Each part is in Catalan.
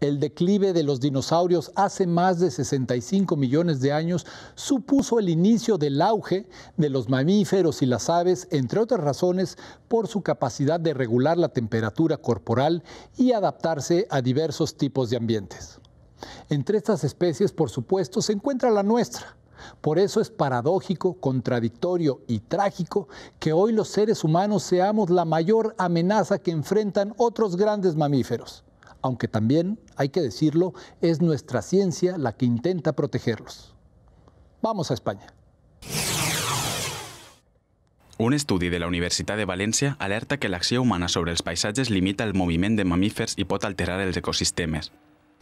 el declive de los dinosaurios hace más de 65 millones de años supuso el inicio del auge de los mamíferos y las aves, entre otras razones, por su capacidad de regular la temperatura corporal y adaptarse a diversos tipos de ambientes. Entre estas especies, por supuesto, se encuentra la nuestra. Por eso es paradójico, contradictorio y trágico que hoy los seres humanos seamos la mayor amenaza que enfrentan otros grandes mamíferos aunque también, hay que decirlo, es nuestra ciencia la que intenta protegerlos. Vamos a España. Un estudio de la Universidad de Valencia alerta que la acción humana sobre los paisajes limita el movimiento de mamíferos y puede alterar el ecosistemas.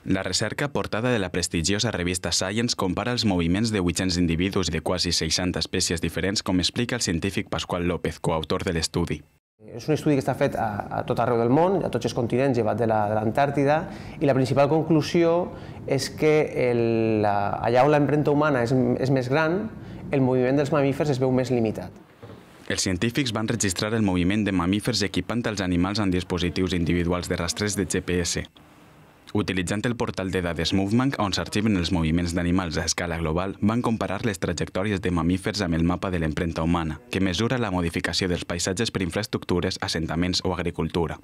La recerca portada de la prestigiosa revista Science compara los movimientos de 800 individuos y de casi 60 especies diferentes, como explica el científico Pascual López, coautor del estudio. És un estudi que està fet a, a tot arreu del món, a tots els continents, llevat de l'Antàrtida, la, i la principal conclusió és que el, la, allà on l'empremta humana és, és més gran, el moviment dels mamífers es veu més limitat. Els científics van registrar el moviment de mamífers equipant els animals amb dispositius individuals de rastres de GPS. Utilitzant el portal de dades Movement, on s'arxiven els moviments d'animals a escala global, van comparar les trajectòries de mamífers amb el mapa de l'empremta humana, que mesura la modificació dels paisatges per infraestructures, assentaments o agricultura.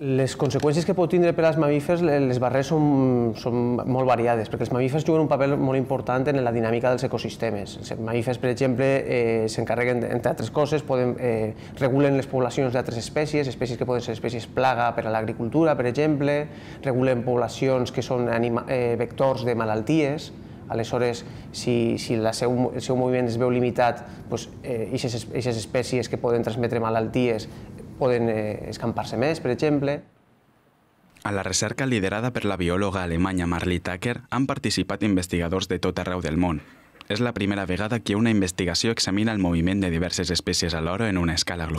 Les conseqüències que pot tindre per als mamífers les barreres són, són molt variades, perquè els mamífers juguen un paper molt important en la dinàmica dels ecosistemes. Els mamífers, per exemple, eh, s'encarreguen, entre altres coses, poden, eh, regulen les poblacions d'altres espècies, espècies que poden ser espècies plaga per a l'agricultura, per exemple, regulen poblacions que són anima, eh, vectors de malalties, Aleshores, si, si la seu, el seu moviment es veu limitat, doncs, eh, aquestes espècies que poden transmetre malalties poden eh, escampar-se més, per exemple. A la recerca liderada per la biòloga alemanya Marley Tucker han participat investigadors de tot arreu del món. És la primera vegada que una investigació examina el moviment de diverses espècies alhora en una escala global.